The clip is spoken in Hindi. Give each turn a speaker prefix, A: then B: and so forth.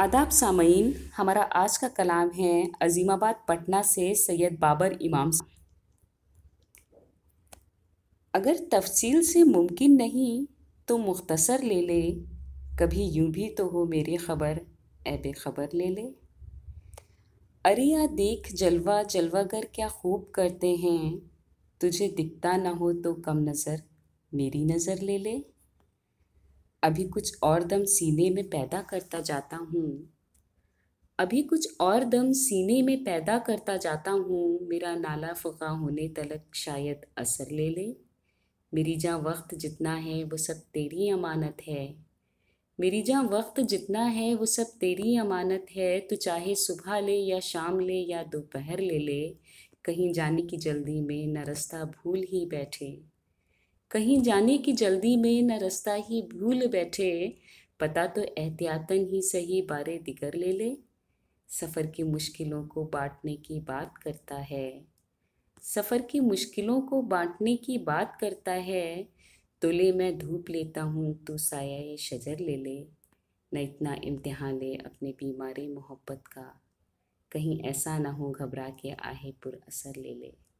A: आदाब सामीन हमारा आज का कलाम है अजीमाबाद पटना से सैयद बाबर इमाम अगर तफसील से मुमकिन नहीं तो मुख्तसर ले ले कभी यूं भी तो हो मेरी खबर ऐब खबर ले ले अरे या देख जलवा जलवा कर क्या खूब करते हैं तुझे दिखता ना हो तो कम नज़र मेरी नज़र ले ले अभी कुछ और दम सीने में पैदा करता जाता हूँ अभी कुछ और दम सीने में पैदा करता जाता हूँ मेरा नाला फुका होने तलक शायद असर ले ले मेरी जहाँ वक्त जितना है वो सब तेरी अमानत है मेरी जहाँ वक्त जितना है वो सब तेरी अमानत है तो चाहे सुबह ले या शाम ले या दोपहर ले ले कहीं जाने की जल्दी में न रास्ता भूल ही बैठे कहीं जाने की जल्दी में न रास्ता ही भूल बैठे पता तो एहतियातन ही सही बारे दिगर ले ले सफ़र की मुश्किलों को बांटने की बात करता है सफ़र की मुश्किलों को बांटने की बात करता है तो ले मैं धूप लेता हूँ तो साया ये शजर ले ले न इतना इम्तहान ले अपने बीमारी मोहब्बत का कहीं ऐसा ना हो घबरा के आहे पुर असर ले ले